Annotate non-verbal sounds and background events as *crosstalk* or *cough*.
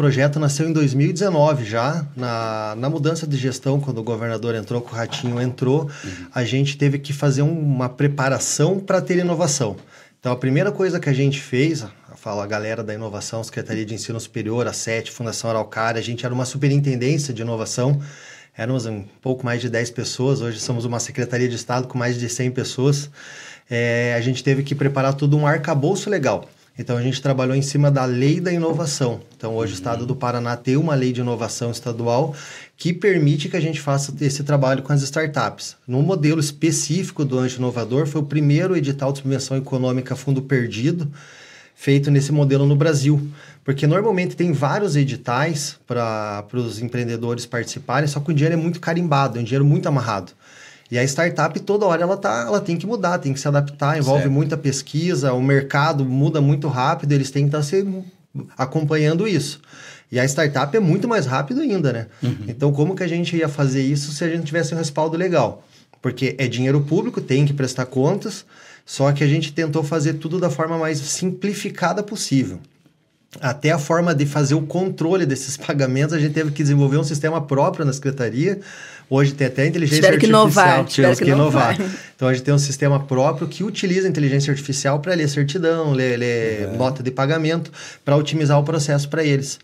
projeto nasceu em 2019 já, na, na mudança de gestão, quando o governador entrou, com o Ratinho entrou, uhum. a gente teve que fazer uma preparação para ter inovação. Então, a primeira coisa que a gente fez, fala a galera da inovação, Secretaria de Ensino Superior, a SET, Fundação Araucária, a gente era uma superintendência de inovação, éramos um pouco mais de 10 pessoas, hoje somos uma Secretaria de Estado com mais de 100 pessoas. É, a gente teve que preparar todo um arcabouço legal. Então a gente trabalhou em cima da lei da inovação. Então hoje uhum. o estado do Paraná tem uma lei de inovação estadual que permite que a gente faça esse trabalho com as startups. No modelo específico do Anjo Inovador, foi o primeiro edital de subvenção econômica fundo perdido feito nesse modelo no Brasil. Porque normalmente tem vários editais para os empreendedores participarem, só que o dinheiro é muito carimbado, é um dinheiro muito amarrado. E a startup toda hora ela, tá, ela tem que mudar, tem que se adaptar, envolve certo. muita pesquisa, o mercado muda muito rápido, eles têm que estar tá se acompanhando isso. E a startup é muito mais rápido ainda, né? Uhum. Então, como que a gente ia fazer isso se a gente tivesse um respaldo legal? Porque é dinheiro público, tem que prestar contas, só que a gente tentou fazer tudo da forma mais simplificada possível até a forma de fazer o controle desses *laughs* pagamentos, a gente teve que desenvolver um sistema próprio na secretaria. Hoje tem até inteligência artificial. Que inovar, que, que inovar. inovar. Então a gente tem um sistema próprio que utiliza a inteligência artificial para ler certidão, ler, ler é. nota de pagamento, para otimizar o processo para eles.